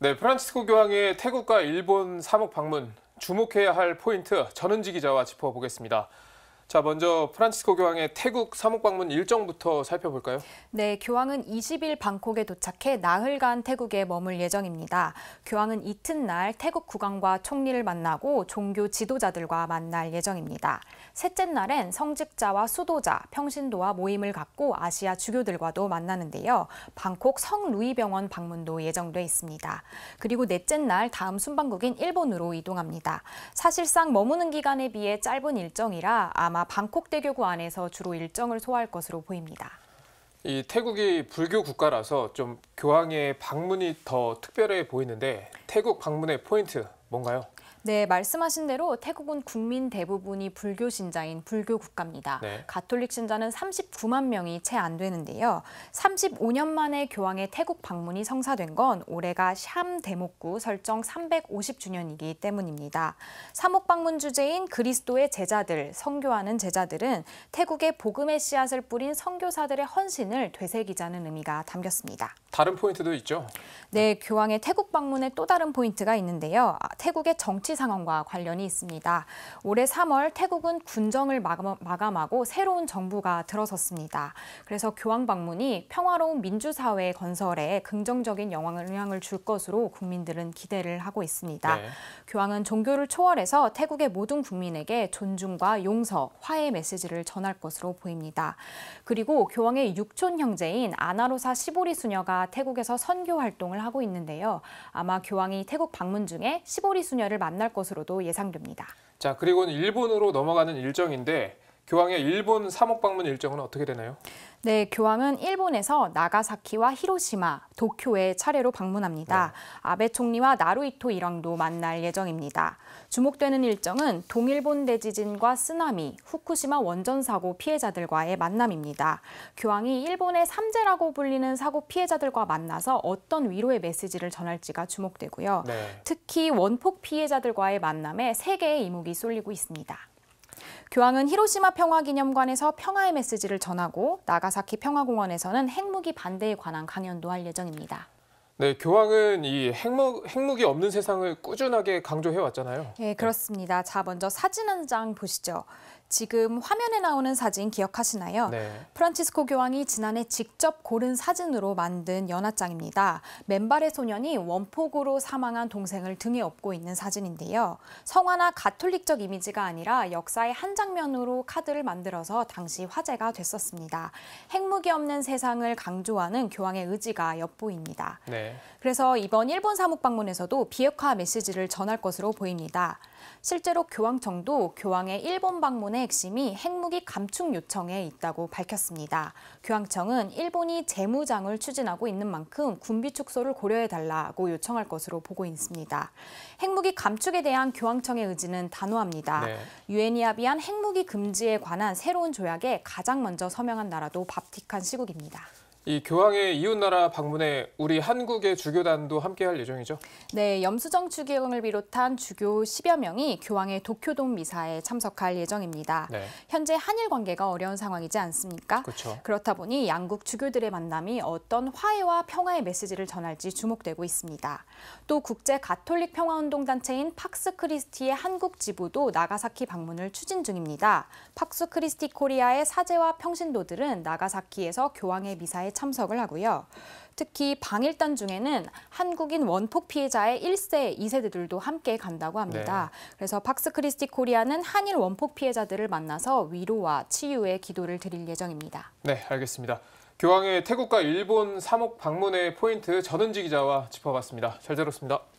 네, 프란치스코 교황의 태국과 일본 사목 방문 주목해야 할 포인트 전은지 기자와 짚어보겠습니다. 자, 먼저 프란치스코 교황의 태국 사목 방문 일정부터 살펴볼까요? 네, 교황은 20일 방콕에 도착해 나흘간 태국에 머물 예정입니다. 교황은 이튿날 태국 국왕과 총리를 만나고 종교 지도자들과 만날 예정입니다. 셋째 날엔 성직자와 수도자, 평신도와 모임을 갖고 아시아 주교들과도 만나는데요. 방콕 성루이병원 방문도 예정돼 있습니다. 그리고 넷째 날 다음 순방국인 일본으로 이동합니다. 사실상 머무는 기간에 비해 짧은 일정이라 아마 남아 방콕 대교구 안에서 주로 일정을 소화할 것으로 보입니다. 이 태국이 불교 국가라서 좀 교황의 방문이 더 특별해 보이는데 태국 방문의 포인트 뭔가요? 네, 말씀하신 대로 태국은 국민 대부분이 불교 신자인 불교 국가입니다. 네. 가톨릭 신자는 39만 명이 채 안 되는데요. 35년 만에 교황의 태국 방문이 성사된 건 올해가 샴 대목구 설정 350주년이기 때문입니다. 사목 방문 주제인 그리스도의 제자들, 성교하는 제자들은 태국의 복음의 씨앗을 뿌린 성교사들의 헌신을 되새기자는 의미가 담겼습니다. 다른 포인트도 있죠? 네, 교황의 태국 방문의 또 다른 포인트가 있는데요. 아, 태국의 정치 상황과 관련이 있습니다. 올해 3월 태국은 군정을 마감하고 새로운 정부가 들어섰습니다. 그래서 교황 방문이 평화로운 민주사회 건설에 긍정적인 영향을 줄 것으로 국민들은 기대를 하고 있습니다. 네. 교황은 종교를 초월해서 태국의 모든 국민에게 존중과 용서, 화해 메시지를 전할 것으로 보입니다. 그리고 교황의 육촌 형제인 아나로사 시보리 수녀가 태국에서 선교 활동을 하고 있는데요. 아마 교황이 태국 방문 중에 시보리 수녀를 만날 것으로도 예상됩니다. 자, 그리고는 일본으로 넘어가는 일정인데 교황의 일본 사목 방문 일정은 어떻게 되나요? 네, 교황은 일본에서 나가사키와 히로시마, 도쿄에 차례로 방문합니다. 네. 아베 총리와 나루이토 일왕도 만날 예정입니다. 주목되는 일정은 동일본 대지진과 쓰나미, 후쿠시마 원전 사고 피해자들과의 만남입니다. 교황이 일본의 삼재라고 불리는 사고 피해자들과 만나서 어떤 위로의 메시지를 전할지가 주목되고요. 네. 특히 원폭 피해자들과의 만남에 세계의 이목이 쏠리고 있습니다. 교황은 히로시마 평화기념관에서 평화의 메시지를 전하고 나가사키 평화공원에서는 핵무기 반대에 관한 강연도 할 예정입니다. 네, 교황은 이 핵무, 핵무기 없는 세상을 꾸준하게 강조해 왔잖아요. 네, 그렇습니다. 자, 먼저 사진 한 장 보시죠. 지금 화면에 나오는 사진 기억하시나요? 네. 프란치스코 교황이 지난해 직접 고른 사진으로 만든 연화장입니다. 맨발의 소년이 원폭으로 사망한 동생을 등에 업고 있는 사진인데요. 성화나 가톨릭적 이미지가 아니라 역사의 한 장면으로 카드를 만들어서 당시 화제가 됐었습니다. 핵무기 없는 세상을 강조하는 교황의 의지가 엿보입니다. 네. 그래서 이번 일본 사무 방문에서도 비핵화 메시지를 전할 것으로 보입니다. 실제로 교황청도 교황의 일본 방문의 핵심이 핵무기 감축 요청에 있다고 밝혔습니다. 교황청은 일본이 재무장을 추진하고 있는 만큼 군비 축소를 고려해달라고 요청할 것으로 보고 있습니다. 핵무기 감축에 대한 교황청의 의지는 단호합니다. 네. 유엔이 네. 합의한 핵무기 금지에 관한 새로운 조약에 가장 먼저 서명한 나라도 바티칸 시국입니다. 이 교황의 이웃나라 방문에 우리 한국의 주교단도 함께할 예정이죠? 네, 염수정 추기형을 비롯한 주교 10여 명이 교황의 도쿄돔 미사에 참석할 예정입니다. 네. 현재 한일 관계가 어려운 상황이지 않습니까? 그렇죠. 그렇다 보니 양국 주교들의 만남이 어떤 화해와 평화의 메시지를 전할지 주목되고 있습니다. 또 국제 가톨릭 평화운동 단체인 팍스 크리스티의 한국 지부도 나가사키 방문을 추진 중입니다. 팍스 크리스티 코리아의 사제와 평신도들은 나가사키에서 교황의 미사에 참석을 하고요. 특히 방일단 중에는 한국인 원폭 피해자의 1세, 2세들도 함께 간다고 합니다. 네. 그래서 박스크리스티 코리아는 한일 원폭 피해자들을 만나서 위로와 치유의 기도를 드릴 예정입니다. 네, 알겠습니다. 교황의 태국과 일본 사목 방문의 포인트 전은지 기자와 짚어봤습니다. 잘 들었습니다.